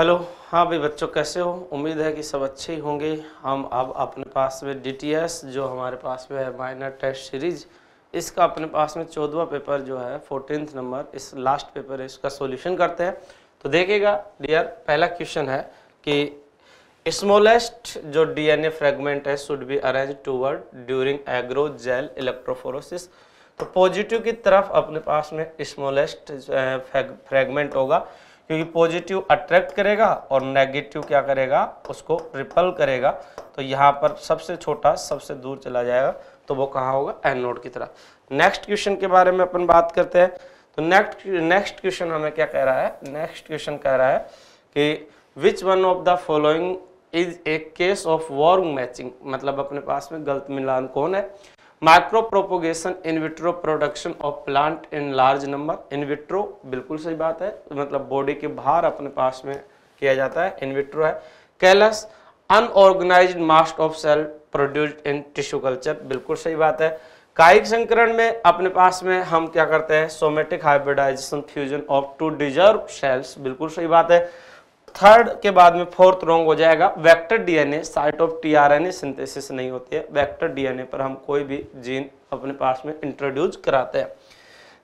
hello हाँ भाई बच्चों कैसे हो उम्मीद है कि सब अच्छे ही होंगे हम अब अपने पास में डीटीएस जो हमारे पास में है माइनर टेस्ट सीरीज इसका अपने पास में चौदवा पेपर जो है फोर्टीन नंबर इस लास्ट पेपर है इसका सोल्यूशन करते हैं तो देखिएगा डियर पहला क्वेश्चन है कि स्मॉलेस्ट जो डीएनए फ्रेगमेंट है should be arrange toward during agarose gel electrophoresis तो पॉजिटिव की तरफ अपने पास में स्मॉलेस्ट फ्रेगमेंट eh, होगा क्योंकि पॉजिटिव अट्रैक्ट करेगा और नेगेटिव क्या करेगा उसको रिपल करेगा तो यहाँ पर सबसे छोटा सबसे दूर चला जाएगा तो वो कहाँ होगा एनोड की तरह नेक्स्ट क्वेश्चन के बारे में अपन बात करते हैं तो नेक्स्ट नेक्स्ट क्वेश्चन हमें क्या कह रहा है नेक्स्ट क्वेश्चन कह रहा है कि which one of the following is a case of wrong matching मतलब अपने पास में गलत मिलान कौन है micro propagation in vitro production of plant in large number in vitro बिल्कुल सही बात है मतलब बॉडी के बाहर अपने पास में किया जाता है इनविट्रो है callus unorganise mass of cell produce in tissue culture बिल्कुल सही बात है कायिक संकरण में अपने पास में हम क्या करते हैं somatic hybridisation fusion of two डिजर्व सेल्स बिल्कुल सही बात है थर्ड के बाद में फोर्थ रॉन्ग हो जाएगा vector DNA site of tRNA synthesis नहीं होती है वेक्टर डीएनए पर हम कोई भी जीन अपने पास में इंट्रोड्यूस कराते हैं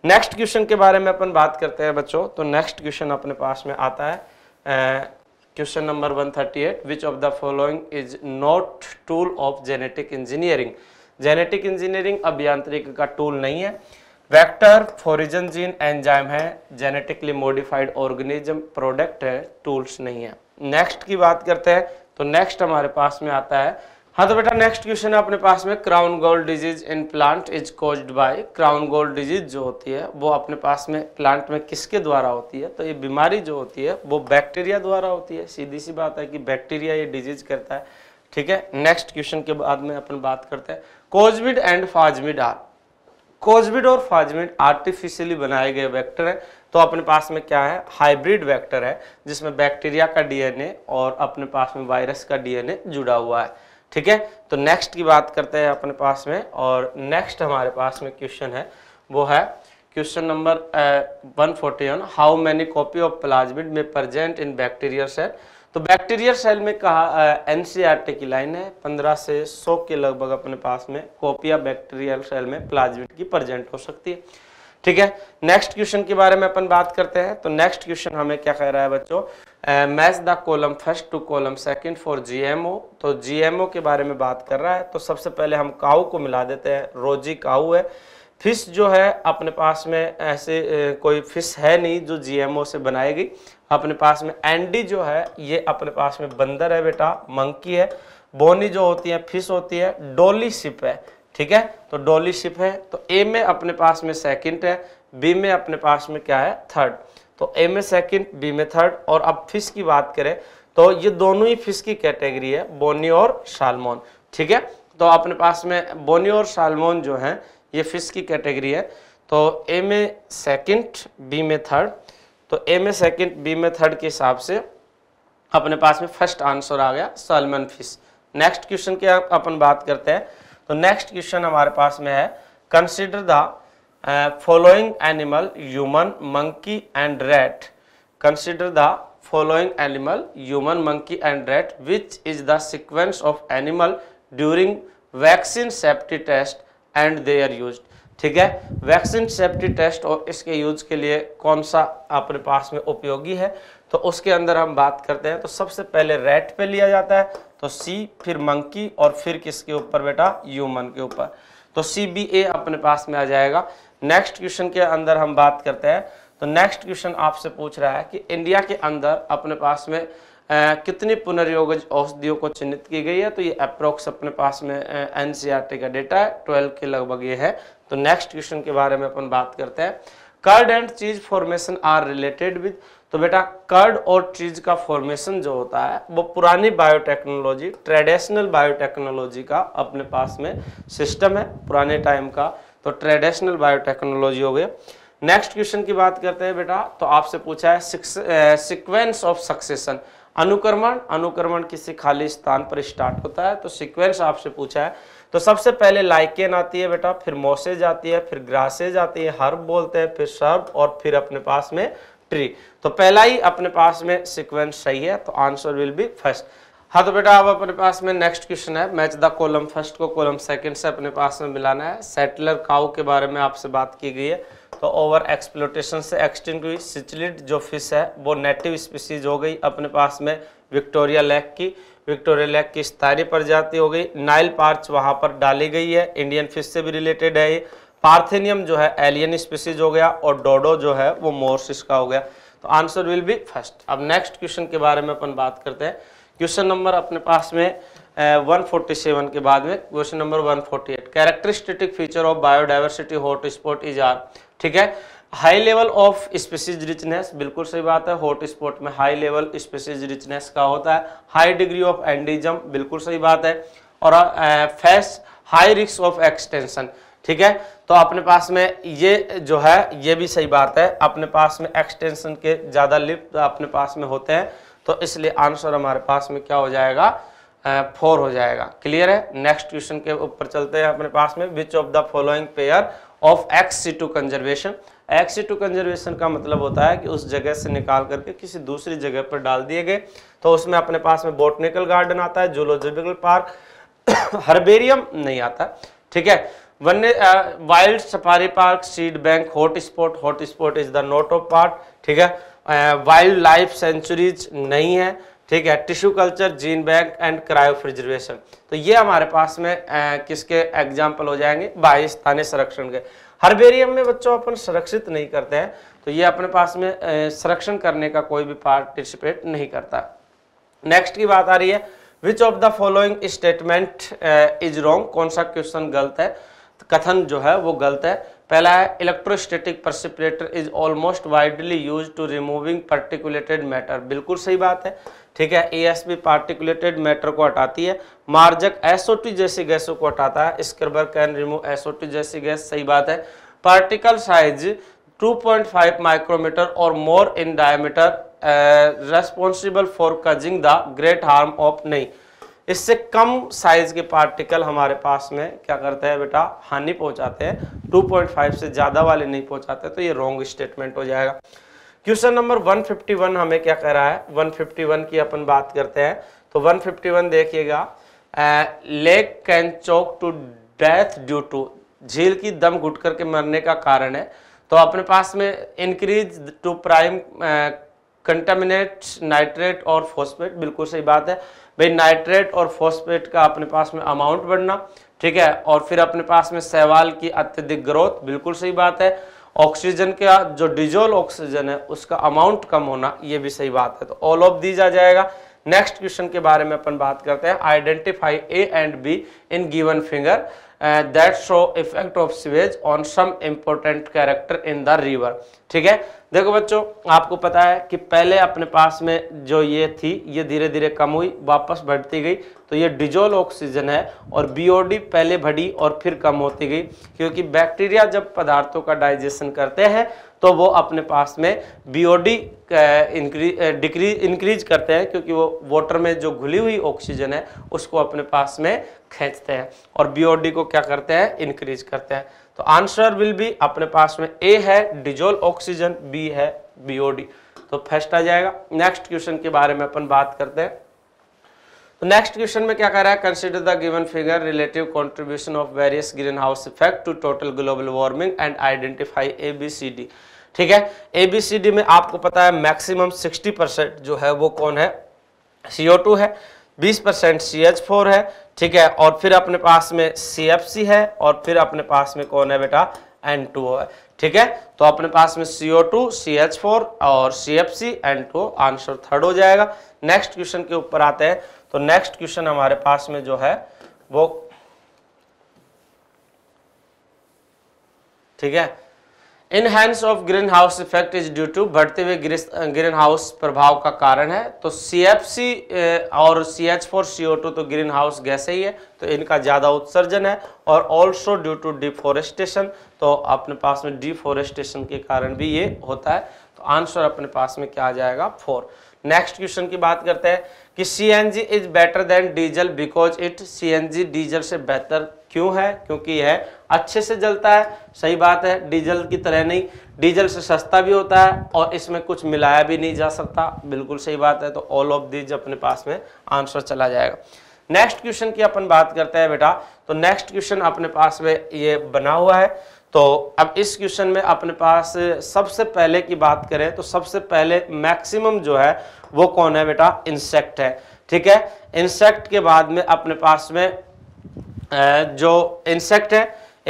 नेक्स्ट क्वेश्चन के बारे में अपन बात करते हैं बच्चों तो नेक्स्ट क्वेश्चन अपने पास में आता है question number 138 which of the following is not tool of genetic engineering genetic engineering अभियांत्रिक का टूल नहीं है वेक्टर फोरिजन जीन एंजाइम है जेनेटिकली मॉडिफाइड ऑर्गेनिज्म प्रोडक्ट है टूल्स नहीं है नेक्स्ट की बात करते हैं तो नेक्स्ट हमारे पास में आता है हाँ तो बेटा नेक्स्ट क्वेश्चन है अपने पास में crown gall disease in plant is caused by crown gall disease जो होती है वो अपने पास में प्लांट में किसके द्वारा होती है तो ये बीमारी जो होती है वो बैक्टीरिया द्वारा होती है सीधी सी बात है कि बैक्टीरिया ये डिजीज करता है ठीक है नेक्स्ट क्वेश्चन के बाद में अपन बात करते हैं cosmid and phasmid are cosmid और फाजमिड आर्टिफिशियली बनाए गए वेक्टर हैं तो अपने पास में क्या है हाइब्रिड वेक्टर है जिसमें बैक्टीरिया का डीएनए और अपने पास में वायरस का डीएनए जुड़ा हुआ है ठीक है तो नेक्स्ट की बात करते हैं अपने पास में और नेक्स्ट हमारे पास में क्वेश्चन है वो है question number one forty one how many copy of plasmid में प्रजेंट इन बैक्टीरिया सेल तो बैक्टीरियल सेल में कहा एन की लाइन है 15 से 100 के लगभग अपने पास में कॉपिया बैक्टीरियल सेल में प्लाज्मिट की प्रेजेंट हो सकती है ठीक है नेक्स्ट क्वेश्चन के बारे में अपन बात करते हैं तो नेक्स्ट क्वेश्चन हमें क्या कह रहा है बच्चों match the column first to column second for GMO तो जीएमओ के बारे में बात कर रहा है तो सबसे पहले हम काऊ को मिला देते हैं रोजी काऊ है फिश जो है अपने पास में ऐसे कोई फिश है नहीं जो जीएमओ से बनाई गई अपने पास में एंडी जो है ये अपने पास में बंदर है बेटा मंकी है बोनी जो होती है फिश होती है डोली शिप है ठीक है तो डोली शिप है तो ए में अपने पास में सेकंड है बी में अपने पास में क्या है थर्ड तो ए में सेकंड बी में थर्ड और अब फिश की बात करें तो ये दोनों ही फिश की कैटेगरी है बोनी और सालमोन ठीक है तो अपने पास में बोनी और सालमोन जो है ये फिश की कैटेगरी है तो ए में सेकंड बी में थर्ड तो ए में सेकंड बी में थर्ड के हिसाब से अपने पास में फर्स्ट आंसर आ गया सलमन फिश नेक्स्ट क्वेश्चन की अपन बात करते हैं तो नेक्स्ट क्वेश्चन हमारे पास में है consider the following animal human monkey and rat consider the following animal human monkey and rat which is the sequence of animal during vaccine safety test and they are used ठीक है vaccine safety test और इसके use के लिए कौन सा अपने पास में उपयोगी है तो उसके अंदर हम बात करते हैं तो सबसे पहले रेट पे लिया जाता है तो सी फिर मंकी और फिर किसके ऊपर बेटा ह्यूमन के ऊपर तो सी बी ए अपने पास में आ जाएगा नेक्स्ट क्वेश्चन के अंदर हम बात करते हैं तो नेक्स्ट क्वेश्चन आपसे पूछ रहा है कि इंडिया के अंदर अपने पास में कितनी पुनर्योग औषधियों को चिन्हित की गई है तो ये अप्रोक्स अपने पास में एन e का डेटा है ट्वेल्व के लगभग ये है तो नेक्स्ट क्वेश्चन के बारे में अपन बात करते हैं curd and cheese formation are related with तो बेटा कर्ड और चीज का फॉर्मेशन जो होता है वो पुरानी बायोटेक्नोलॉजी ट्रेडिशनल बायोटेक्नोलॉजी का अपने पास में सिस्टम है पुराने टाइम का तो ट्रेडिशनल बायोटेक्नोलॉजी हो गया नेक्स्ट क्वेश्चन की बात करते हैं बेटा तो आपसे पूछा है सिक्वेंस ऑफ सक्सेशन अनुक्रमण अनुक्रमण किसी खाली स्थान पर स्टार्ट होता है तो सीक्वेंस आपसे पूछा है तो सबसे पहले लाइकेन आती है बेटा फिर मोसेज आती है फिर ग्रासेज आती है हर्ब बोलते हैं फिर सर्ब और फिर अपने पास में ट्री तो पहला ही अपने पास में सिक्वेंस सही है तो आंसर विल बी फर्स्ट हाँ तो बेटा अब अपने पास में नेक्स्ट क्वेश्चन है मैच द कोलम फर्स्ट को कोलम सेकंड से अपने पास में मिलाना है सेटलर काउ के बारे में आपसे बात की गई है तो ओवर एक्सप्लोटेशन से एक्सटिंग हुई सिचलिट जो फिश है वो नेटिव स्पीसीज हो गई अपने पास में विक्टोरिया लेक की विक्टोरिया लेक की स्थायी प्रजाति हो गई नाइल पार्च वहाँ पर डाली गई है इंडियन फिश से भी रिलेटेड है ये पार्थेनियम जो है एलियन स्पीसीज हो गया और डोडो जो है वो मोरसिस का हो गया तो आंसर विल बी फर्स्ट अब नेक्स्ट क्वेश्चन के बारे में अपन बात करते हैं क्वेश्चन नंबर अपने पास में वन फोर्टी सेवन के बाद में question number one forty eight characteristic feature of biodiversity hot spot is are ठीक है high level of species richness बिल्कुल सही बात है हॉट स्पॉट में हाई लेवल स्पेसिज रिचनेस का होता है हाई डिग्री ऑफ एंडिजम बिल्कुल सही बात है और face high risk of extinction ठीक है तो अपने पास में ये जो है ये भी सही बात है अपने पास में एक्सटेंशन के ज़्यादा लिफ्ट अपने पास में होते हैं तो इसलिए आंसर हमारे पास में क्या हो जाएगा फोर हो जाएगा क्लियर है नेक्स्ट क्वेश्चन के ऊपर चलते हैं अपने पास में which of the following pair of ex situ conservation ex situ conservation का मतलब होता है कि उस जगह से निकाल करके किसी दूसरी जगह पर डाल दिए गए तो उसमें अपने पास में बोटनिकल गार्डन आता है जूलॉजिकल पार्क हर्बेरियम नहीं आता ठीक है वन्य wild safari park seed bank hot spot hot spot is the not of part ठीक है वाइल्ड लाइफ सेंचुरीज नहीं है ठीक है tissue culture gene bank and cryopreservation तो ये हमारे पास में आ, किसके एग्जाम्पल हो जाएंगे बाईस स्थानीय संरक्षण के हर्बेरियम में बच्चों अपन संरक्षित नहीं करते हैं तो ये अपने पास में संरक्षण करने का कोई भी पार्टिसिपेट नहीं करता नेक्स्ट की बात आ रही है which of the following statement is wrong कौन सा क्वेश्चन गलत है कथन जो है वो गलत है पहला है electrostatic precipitator is almost widely use to removing particulate matter बिल्कुल सही बात है ठीक है बी पार्टिकुलेटेड मैटर को हटाती है मार्जक एसओटी जैसी गैसों को हटाता है स्क्रबर कैन रिमूव एसओटी जैसी गैस सही बात है पार्टिकल साइज 2.5 माइक्रोमीटर और more in diameter responsible for causing the great harm of नहीं इससे कम साइज के पार्टिकल हमारे पास में क्या करते हैं बेटा हानि पहुंचाते हैं 2.5 से ज़्यादा वाले नहीं पहुंचाते तो ये रॉन्ग स्टेटमेंट हो जाएगा क्वेश्चन नंबर 151 हमें क्या कह रहा है 151 की अपन बात करते हैं तो 151 देखिएगा lake can choke to death due to झील की दम घुट करके मरने का कारण है तो अपने पास में increase two prime contaminate nitrate और फॉस्फेट बिल्कुल सही बात है भाई नाइट्रेट और फॉस्फेट का अपने पास में अमाउंट बढ़ना ठीक है और फिर अपने पास में सवाल की अत्यधिक ग्रोथ बिल्कुल सही बात है ऑक्सीजन का जो डिजोल ऑक्सीजन है उसका अमाउंट कम होना ये भी सही बात है तो ऑल ऑफ दीज आ जाएगा नेक्स्ट क्वेश्चन के बारे में अपन बात करते हैं identify A and B in given finger that show effect of sewage on some important character in the river ठीक है देखो बच्चों आपको पता है कि पहले अपने पास में जो ये थी ये धीरे धीरे कम हुई वापस बढ़ती गई तो ये डिजोल ऑक्सीजन है और बीओडी पहले बढ़ी और फिर कम होती गई क्योंकि बैक्टीरिया जब पदार्थों का डाइजेशन करते हैं तो वो अपने पास में बीओडी डिक्री इंक्रीज करते हैं क्योंकि वो वाटर में जो घुली हुई ऑक्सीजन है उसको अपने पास में खींचते हैं और बीओडी को क्या करते हैं इंक्रीज करते हैं तो आंसर विल बी अपने पास में ए है डिजोल ऑक्सीजन बी है बीओडी तो फर्स्ट आ जाएगा नेक्स्ट क्वेश्चन के बारे में अपन बात करते हैं तो नेक्स्ट क्वेश्चन में क्या कह रहा है consider the given figure relative contribution of various greenhouse effect to total global warming and identify A B C D ठीक है ए बी सी डी में आपको पता है मैक्सिमम 60 परसेंट जो है वो कौन है सी ओ टू है 20 परसेंट सी एच फोर है ठीक है और फिर अपने पास में सी एफ सी है और फिर अपने पास में कौन है बेटा एन टू ओ है ठीक है तो अपने पास में C O two C H four और C F C N two answer third हो जाएगा नेक्स्ट क्वेश्चन के ऊपर आते हैं तो नेक्स्ट क्वेश्चन हमारे पास में जो है वो ठीक है enhance of greenhouse effect is due to बढ़ते हुए ग्रीन हाउस प्रभाव का कारण है तो सी एफ सी और C H four C O two तो ग्रीन हाउस गैसे ही है तो इनका ज़्यादा उत्सर्जन है और ऑल्सो ड्यू टू डिफोरेस्टेशन तो अपने पास में डिफोरेस्टेशन के कारण भी ये होता है तो आंसर अपने पास में क्या आ जाएगा फोर नेक्स्ट क्वेश्चन की बात करते हैं कि C N G is better than diesel because it C N G diesel से बेहतर क्यों है क्योंकि यह अच्छे से जलता है सही बात है डीजल की तरह नहीं डीजल से सस्ता भी होता है और इसमें कुछ मिलाया भी नहीं जा सकता बिल्कुल सही बात है तो ऑल ऑफ दीज अपने पास में आंसर चला जाएगा नेक्स्ट क्वेश्चन की अपन बात करते हैं बेटा तो नेक्स्ट क्वेश्चन अपने पास में ये बना हुआ है तो अब इस क्वेश्चन में अपने पास सबसे पहले की बात करें तो सबसे पहले मैक्सिमम जो है वो कौन है बेटा इंसेक्ट है ठीक है इंसेक्ट के बाद में अपने पास में जो इंसेक्ट है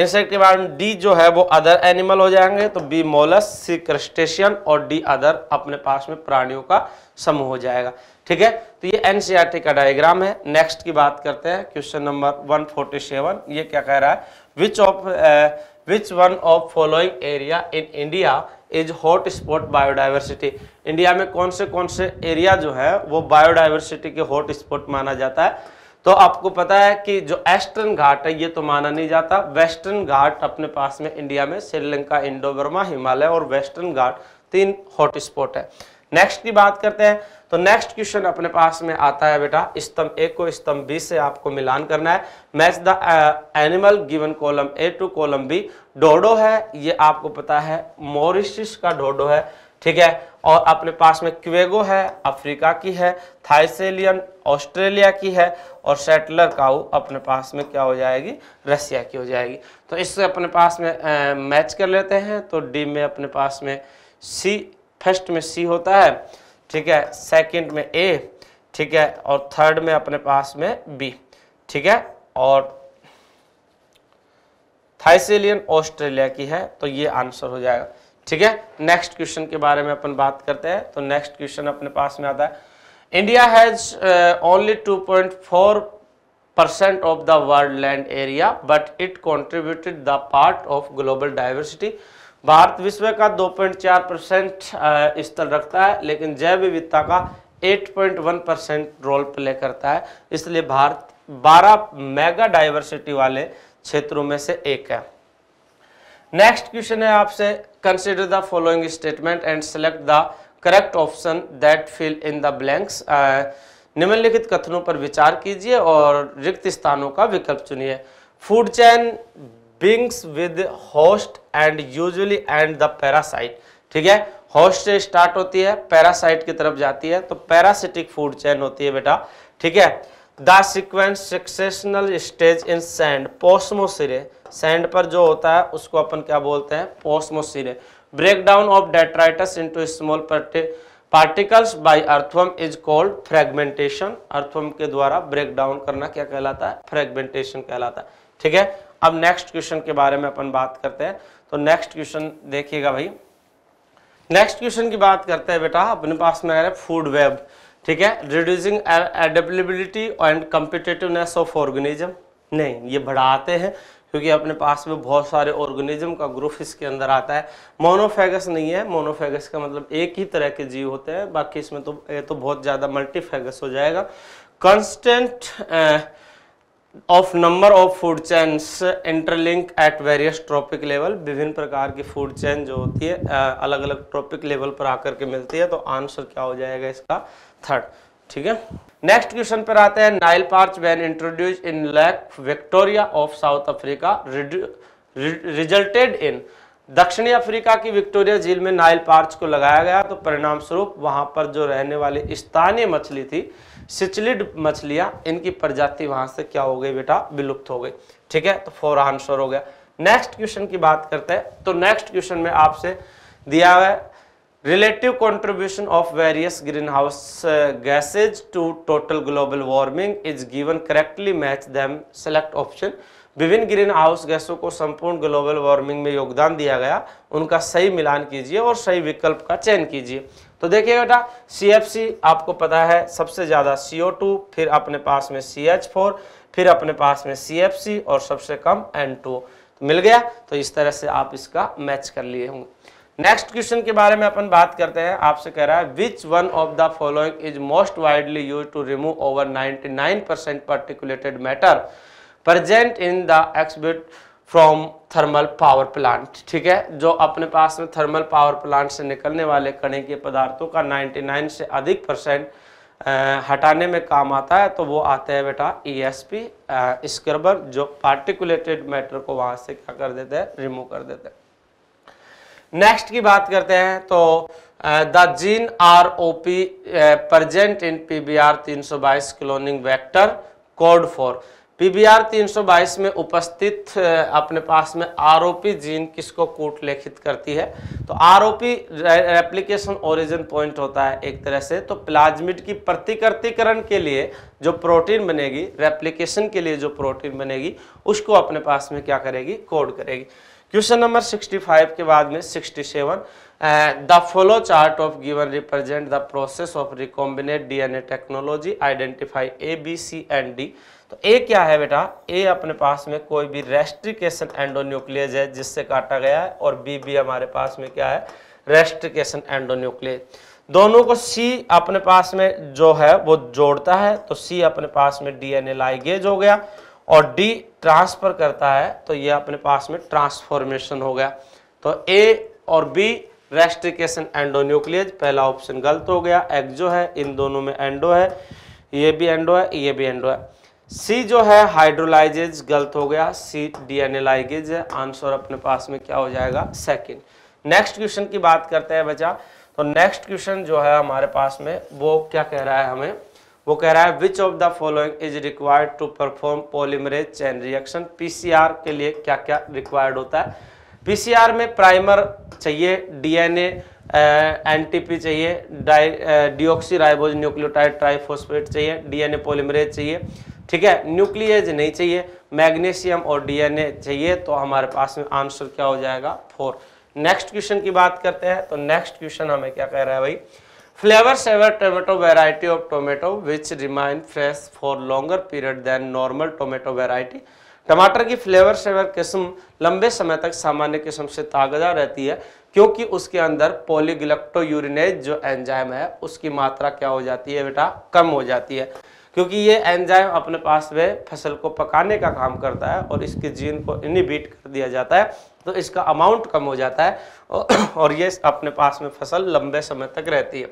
इंसेक्ट के बाद में डी जो है वो अदर एनिमल हो जाएंगे तो बी मोलस सी क्रस्टेशियन और डी अदर अपने पास में प्राणियों का समूह हो जाएगा ठीक है तो ये एनसीआरटी का डायग्राम है नेक्स्ट की बात करते हैं क्वेश्चन नंबर 147 ये क्या कह रहा है which of which one of following area in India is hot spot biodiversity India में कौन से कौन से एरिया जो है वो बायोडाइवर्सिटी के हॉट स्पॉट माना जाता है तो आपको पता है कि जो एस्टर्न घाट है ये तो माना नहीं जाता वेस्टर्न घाट अपने पास में इंडिया में श्रीलंका इंडो बर्मा हिमालय और वेस्टर्न घाट तीन हॉट स्पॉट है नेक्स्ट की बात करते हैं तो नेक्स्ट क्वेश्चन अपने पास में आता है बेटा स्तंभ ए को स्तंभ बी से आपको मिलान करना है match the animal given column A to column B dodo है ये आपको पता है मोरिशिस का डोडो है ठीक है और अपने पास में क्वेगो है अफ्रीका की है थाइसेलियन ऑस्ट्रेलिया की है और सेटलर काउ अपने पास में क्या हो जाएगी रशिया की हो जाएगी तो इससे अपने पास में आ, uh, मैच कर लेते हैं तो डी में अपने पास में सी फर्स्ट में सी होता है ठीक है सेकंड में ए ठीक है और थर्ड में अपने पास में बी ठीक है और थाइसेलियन ऑस्ट्रेलिया की है तो ये आंसर हो जाएगा ठीक है नेक्स्ट क्वेश्चन के बारे में अपन बात करते हैं तो नेक्स्ट क्वेश्चन अपने पास में आता है India has only four percent of the world land area but it contributed the part of global diversity Bharat विश्व का 2.4 परसेंट स्तर रखता है लेकिन जैव विविधता का 8.1 परसेंट रोल प्ले करता है इसलिए भारत 12 मेगा डाइवर्सिटी वाले क्षेत्रों में से एक है नेक्स्ट क्वेश्चन है आपसे consider the following statement and select the correct option that fill in the blanks निम्नलिखित कथनों पर विचार कीजिए और रिक्त स्थानों का विकल्प चुनिए food chain begins with host and usually end the parasite ठीक है होस्ट से स्टार्ट होती है पैरासाइट की तरफ जाती है तो पैरासिटिक फूड चैन होती है बेटा ठीक है the sequence successional stage in sand psammosere sand पर जो होता है उसको अपन क्या बोलते हैं psammosere break down of detritus into small particles by earthworm is called fragmentation earthworm के द्वारा ब्रेक डाउन करना क्या कहलाता है फ्रेगमेंटेशन कहलाता है ठीक है अब नेक्स्ट क्वेश्चन के बारे में अपन बात करते हैं तो नेक्स्ट क्वेश्चन देखिएगा भाई नेक्स्ट क्वेश्चन की बात करते हैं बेटा अपने पास में आ है फूड वेब ठीक है reducing adaptability and competitiveness of organism नहीं ये बढ़ाते हैं क्योंकि अपने पास में बहुत सारे ऑर्गेनिज्म का ग्रुप इसके अंदर आता है मोनोफेगस नहीं है मोनोफेगस का मतलब एक ही तरह के जीव होते हैं बाकी इसमें तो ये तो बहुत ज़्यादा मल्टीफेगस हो जाएगा constant of number of food chains interlink at various trophic level विभिन्न प्रकार की फूड चैन जो होती है अलग अलग ट्रॉपिक लेवल पर आकर के मिलती है तो आंसर क्या हो जाएगा इसका थर्ड ठीक है नेक्स्ट क्वेश्चन पर आते हैं Nile perch when introduced in lake Victoria of South Africa resulted in दक्षिणी अफ्रीका की विक्टोरिया झील में नाइल पार्च को लगाया गया तो परिणाम स्वरूप वहां पर जो रहने वाली स्थानीय मछली थी सिचलिड मछलियां इनकी प्रजाति वहां से क्या हो गई बेटा विलुप्त हो गई ठीक है तो फोर आंसर हो गया नेक्स्ट क्वेश्चन की बात करते हैं तो नेक्स्ट क्वेश्चन में आपसे दिया हुआ है relative contribution of various greenhouse gases to total global warming is given correctly match them select option विभिन्न ग्रीन हाउस गैसों को संपूर्ण ग्लोबल वार्मिंग में योगदान दिया गया उनका सही मिलान कीजिए और सही विकल्प का चयन कीजिए तो देखिए बेटा सी आपको पता है सबसे ज़्यादा टू फिर अपने पास में सी फिर अपने पास में सी और सबसे कम एन तो मिल गया तो इस तरह से आप इसका मैच कर लिए होंगे नेक्स्ट क्वेश्चन के बारे में अपन बात करते हैं आपसे कह रहा है which one of the following is most widely use to remove over 99% percent particulated matter present in the exhibit from thermal power plant ठीक है जो अपने पास में थर्मल पावर प्लांट से निकलने वाले के पदार्थों का 99 से अधिक परसेंट हटाने में काम आता है तो वो आते हैं बेटा ई पी स्क्रबर जो पार्टिकुलेटेड मैटर को वहाँ से क्या कर देते हैं रिमूव कर देते हैं नेक्स्ट की बात करते हैं तो the gene R O P present in P B R तीन सौ बाईस cloning vector code for PBR 322 में उपस्थित अपने पास में आरोपी जीन किसको कोर्ट लेखित करती है तो आरोपी एप्लीकेशन ओरिजिन पॉइंट होता है एक तरह से तो प्लाज्मिड की प्रतिकृतिकरण के लिए जो प्रोटीन बनेगी रेप्लीकेशन के लिए जो प्रोटीन बनेगी उसको अपने पास में क्या करेगी कोड करेगी क्वेश्चन नंबर 65 के बाद में 67 the follow chart of given represent the process of recombinant DNA technology identify A B C and D तो ए क्या है बेटा ए अपने पास में कोई भी रेस्ट्रिकेशन एंडोन्यूक्लियस है जिससे काटा गया है और बी भी हमारे पास में क्या है रेस्ट्रिकेशन एंडोन्यूक्लियस दोनों को सी अपने पास में जो है वो जोड़ता है तो सी अपने पास में डीएनए लाइगेज हो गया और डी ट्रांसफर करता है तो ये अपने पास में ट्रांसफॉर्मेशन हो गया तो ए और बी रेस्ट्रिकेशन एंडोन्यूक्लियज पहला ऑप्शन गलत हो गया एक्जो है इन दोनों में एंडो है ये भी एंडो है ये भी एंडो है सी जो है हाइड्रोलाइजेज गलत हो गया सी डीएनए लाइगेज है आंसर अपने पास में क्या हो जाएगा सेकेंड नेक्स्ट क्वेश्चन की बात करते हैं बच्चा तो नेक्स्ट क्वेश्चन जो है हमारे पास में वो क्या कह रहा है हमें वो कह रहा है which of the following is required to perform polymerase chain reaction PCR के लिए क्या क्या रिक्वायर्ड होता है पीसीआर में प्राइमर चाहिए डीएनए एनटीपी चाहिए di deoxy ribose nucleotide triphosphate चाहिए डीएनए पोलिमरेज चाहिए ठीक है न्यूक्लियज नहीं चाहिए मैग्नीशियम और डीएनए चाहिए तो हमारे पास में आंसर क्या हो जाएगा फोर नेक्स्ट क्वेश्चन की बात करते हैं तो नेक्स्ट क्वेश्चन हमें क्या कह रहा है भाई flavour saver tomato variety of tomato which remain fresh for longer period than normal tomato variety टमाटर की फ्लेवर सेवर किस्म लंबे समय तक सामान्य किस्म से तागजा रहती है क्योंकि उसके अंदर पोलिग्लेक्टो यूरिनेज जो एंजाइम है उसकी मात्रा क्या हो जाती है बेटा कम हो जाती है क्योंकि ये एंजाइम अपने पास में फसल को पकाने का काम करता है और इसके जीन को इनिबिट कर दिया जाता है तो इसका अमाउंट कम हो जाता है और ये अपने पास में फसल लंबे समय तक रहती है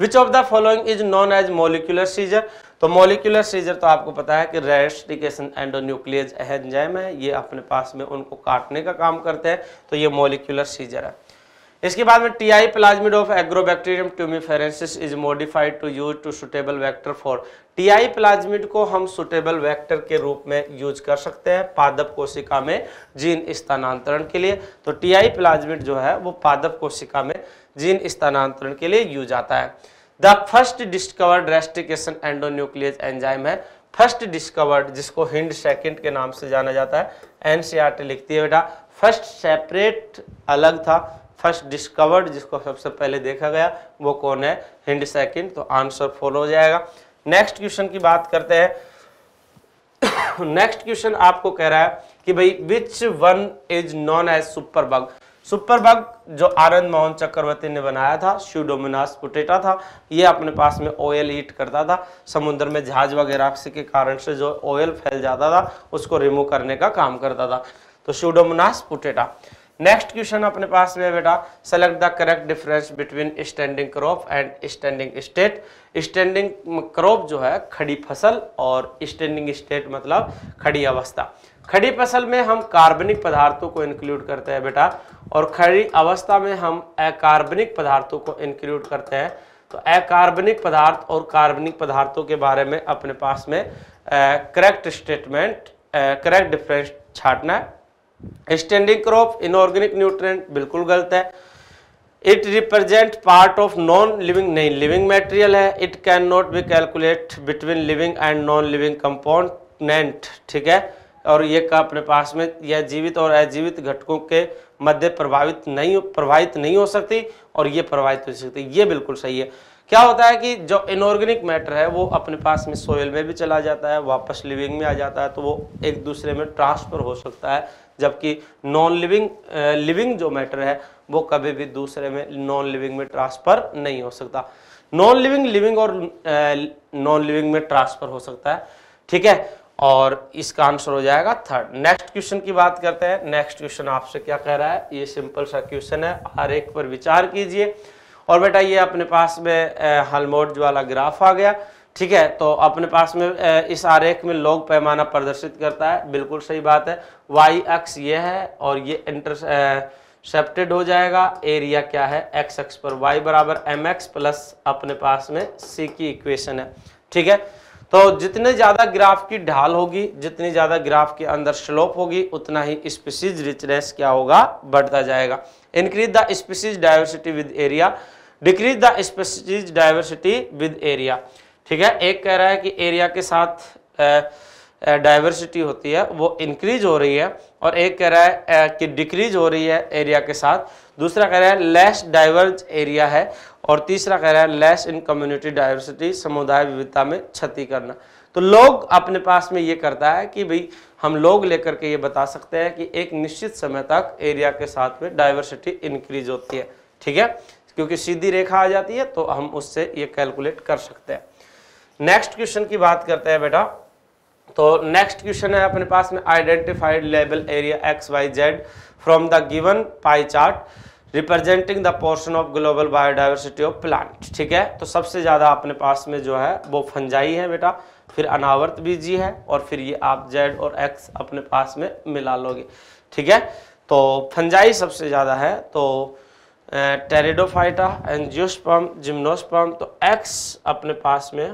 which of the following is known as molecular scissor तो मोलिकुलर सीजर तो आपको पता है कि रेस्टिकेशन न्यूक्लियज एंजाइम है ये अपने पास में उनको काटने का काम करते हैं तो ये मोलिकुलर सीजर है इसके बाद में T I plasmid of Agrobacterium tumefaciens is modified to use to suitable vector for T I plasmid को हम सुटेबल वेक्टर के रूप में यूज कर सकते हैं पादप कोशिका में जीन स्थानांतरण के लिए तो टी आई प्लाज्मिड जो है वो पादप कोशिका में जीन स्थानांतरण के लिए यूज आता है the first discovered restriction endonuclease enzyme है फर्स्ट डिस्कवर्ड जिसको हिंड सेकेंड के नाम से जाना जाता है एनसीआरटी लिखती है बेटा फर्स्ट सेपरेट अलग था फर्स्ट डिस्कवर्ड जिसको सबसे पहले देखा गया वो कौन है हिंड सेकंड तो आंसर फॉलो हो जाएगा नेक्स्ट क्वेश्चन की बात करते हैं नेक्स्ट क्वेश्चन आपको कह रहा है कि भाई which one is known as super bug super bug जो आनंद मोहन चक्रवर्ती ने बनाया था श्यूडोमिनास पोटेटा था ये अपने पास में ऑयल ईट करता था समुद्र में जहाज वगैरह के कारण से जो ऑयल फैल जाता था उसको रिमूव करने का काम करता था तो श्यूडोमोनास पोटेटा नेक्स्ट क्वेश्चन अपने पास में बेटा select the correct difference between standing crop and standing state standing crop जो है खड़ी फसल और स्टैंडिंग स्टेट मतलब खड़ी अवस्था खड़ी फसल में हम कार्बनिक पदार्थों को इंक्लूड करते हैं बेटा और खड़ी अवस्था में हम अकार्बनिक पदार्थों को इंक्लूड करते हैं तो अकार्बनिक पदार्थ और कार्बनिक पदार्थों के बारे में अपने पास में करेक्ट स्टेटमेंट करेक्ट डिफरेंस छाटना है स्टैंडिंग क्रॉप इनऑर्गेनिक न्यूट्रेंट बिल्कुल गलत है it represent part of non living नहीं लिविंग मेटेरियल है it can not be calculate between living and non living component ठीक है और ये का अपने पास में यह जीवित और अजीवित घटकों के मध्य प्रभावित नहीं प्रभावित नहीं हो सकती और ये प्रभावित हो सकती ये बिल्कुल सही है क्या होता है कि जो इनऑर्गेनिक मैटर है वो अपने पास में सोयल में भी चला जाता है वापस लिविंग में आ जाता है तो वो एक दूसरे में ट्रांसफर हो सकता है जबकि नॉन लिविंग लिविंग जो मैटर है वो कभी भी दूसरे में नॉन लिविंग में ट्रांसफर नहीं हो सकता नॉन लिविंग लिविंग और नॉन लिविंग में ट्रांसफर हो सकता है ठीक है और इसका आंसर हो जाएगा थर्ड नेक्स्ट क्वेश्चन की बात करते हैं नेक्स्ट क्वेश्चन आपसे क्या कह रहा है ये सिंपल सा क्वेश्चन है हर एक पर विचार कीजिए और बेटा ये अपने पास में हलमोट वाला ग्राफ आ गया ठीक है तो अपने पास में इस आरेख में लोग पैमाना प्रदर्शित करता है बिल्कुल सही बात है वाई एक्स ये है और ये इंटरसेप्टेड हो जाएगा एरिया क्या है एक्स अक्ष पर वाई बराबर एम एक्स प्लस अपने पास में सी की इक्वेशन है ठीक है तो जितने ज़्यादा ग्राफ की ढाल होगी जितनी ज़्यादा ग्राफ के अंदर स्लोप होगी उतना ही स्पीसीज रिचनेस क्या होगा बढ़ता जाएगा increase the species diversity with area decrease the species diversity with area ठीक है एक कह रहा है कि एरिया के साथ डाइवर्सिटी होती है वो इंक्रीज हो रही है और एक कह रहा है कि डिक्रीज हो रही है एरिया के साथ दूसरा कह रहा है लेस डाइवर्ज एरिया है और तीसरा कह रहा है लेस इन कम्युनिटी डाइवर्सिटी समुदाय विविधता में क्षति करना तो लोग अपने पास में ये करता है कि भाई हम लोग लेकर के ये बता सकते हैं कि एक निश्चित समय तक एरिया के साथ में डाइवर्सिटी इंक्रीज होती है ठीक है क्योंकि सीधी रेखा आ जाती है तो हम उससे ये कैलकुलेट कर सकते हैं नेक्स्ट क्वेश्चन की बात करते हैं बेटा तो नेक्स्ट क्वेश्चन है अपने पास में identified label area X Y Z from the given pie chart representing the portion of global biodiversity of plant ठीक है तो सबसे ज़्यादा अपने पास में जो है वो फंजाई है बेटा फिर अनावर्त बीजी है और फिर ये आप जेड और एक्स अपने पास में मिला लोगे ठीक है तो फंजाई सबसे ज़्यादा है तो टेरिडोफाइटा एंजियोस्पम जिम्नोस्पम तो एक्स अपने पास में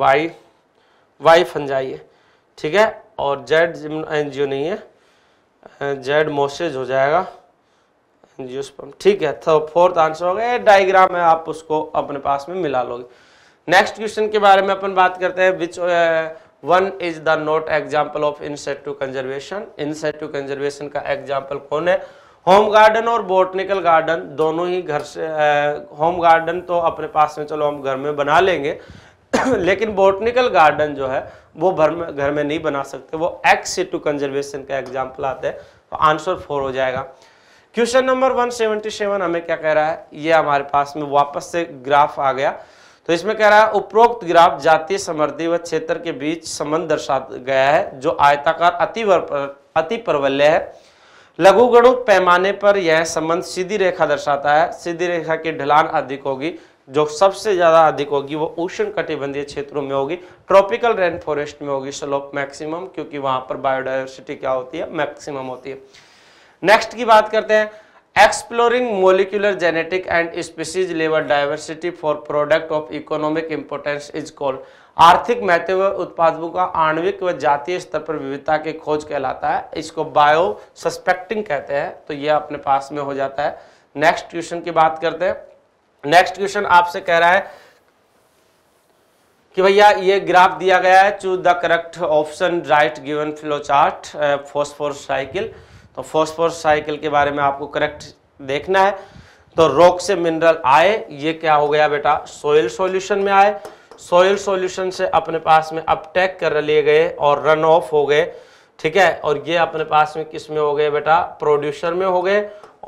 वाई वाई फंजाई है ठीक है और जेड एनजीओ नहीं है जेड मोसेज हो जाएगा एनजियोस्पर्म ठीक है तो फोर्थ आंसर हो गया डाइग्राम है आप उसको अपने पास में मिला लोगे नेक्स्ट क्वेश्चन के बारे में अपन बात करते हैं which one is the not example of insective conservation insective conservation का एग्जाम्पल कौन है होम गार्डन और बोटनिकल गार्डन दोनों ही घर से होम गार्डन तो अपने पास में चलो हम घर में बना लेंगे लेकिन बोटनिकल गार्डन जो है वो भर में घर में नहीं बना सकते वो एक्स सी टू कंजर्वेशन का एग्जाम्पल आता है तो आंसर फोर हो जाएगा क्वेश्चन नंबर 177 हमें क्या कह रहा है ये हमारे पास में वापस से ग्राफ आ गया तो इसमें कह रहा है उपरोक्त ग्राफ जातीय समृद्धि व क्षेत्र के बीच संबंध दर्शा गया है जो आयताकार अति अति परवल्य है लघुगणु पैमाने पर यह संबंध सीधी रेखा दर्शाता है सीधी रेखा की ढलान अधिक होगी जो सबसे ज़्यादा अधिक होगी वो उष्ण कटिबंधीय क्षेत्रों में होगी ट्रॉपिकल रेन फॉरेस्ट में होगी स्लोप मैक्सिमम क्योंकि वहाँ पर बायोडाइवर्सिटी क्या होती है मैक्सिमम होती है नेक्स्ट की बात करते हैं exploring molecular genetic and species level diversity for product of economic importance is called आर्थिक महत्व उत्पादों का आणविक व जातीय स्तर पर विविधता की खोज कहलाता है इसको बायो सस्पेक्टिंग कहते हैं तो यह अपने पास में हो जाता है नेक्स्ट क्वेश्चन की बात करते हैं नेक्स्ट क्वेश्चन आपसे कह रहा है कि भैया ये ग्राफ दिया गया है choose the correct option right given flow chart phosphorus cycle तो फोस्फोर साइकिल के बारे में आपको करेक्ट देखना है तो रोक से मिनरल आए ये क्या हो गया बेटा सोयल सॉल्यूशन में आए सोयल सॉल्यूशन से अपने पास में अपटेक कर लिए गए और रन ऑफ हो गए ठीक है और ये अपने पास में किस में हो गए बेटा प्रोड्यूसर में हो गए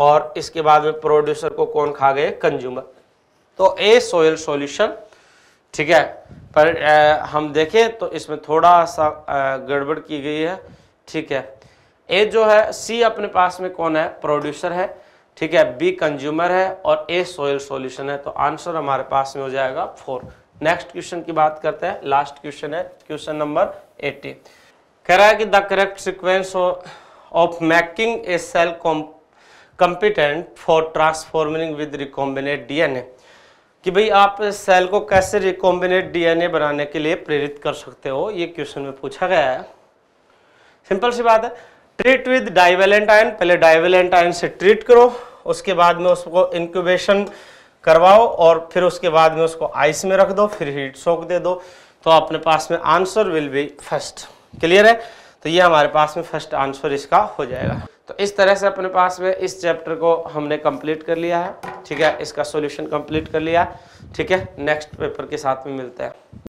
और इसके बाद में प्रोड्यूसर को कौन खा गए कंज्यूमर तो ए सोयल सॉल्यूशन ठीक है पर ए, हम देखें तो इसमें थोड़ा सा गड़बड़ की गई है ठीक है ए जो है सी अपने पास में कौन है प्रोड्यूसर है ठीक है बी कंज्यूमर है और ए सोयल सॉल्यूशन है तो आंसर हमारे पास में हो जाएगा फोर नेक्स्ट क्वेश्चन की बात करते हैं लास्ट क्वेश्चन है क्वेश्चन नंबर एटी कह रहा है कि the correct sequence of making a cell competent for transforming with recombinant DNA कि भाई आप सेल को कैसे रिकॉम्बिनेट डीएनए बनाने के लिए प्रेरित कर सकते हो ये क्वेश्चन में पूछा गया है सिंपल सी बात है ट्रीट विद डाइवेलेंट आयन पहले डाइवेलेंट आयन से ट्रीट करो उसके बाद में उसको इंक्यूबेशन करवाओ और फिर उसके बाद में उसको आइस में रख दो फिर हीट सोक दे दो तो अपने पास में answer will be first clear है तो ये हमारे पास में फर्स्ट आंसर इसका हो जाएगा तो इस तरह से अपने पास में इस चैप्टर को हमने कंप्लीट कर लिया है ठीक है इसका सॉल्यूशन कंप्लीट कर लिया ठीक है नेक्स्ट पेपर के साथ में मिलते हैं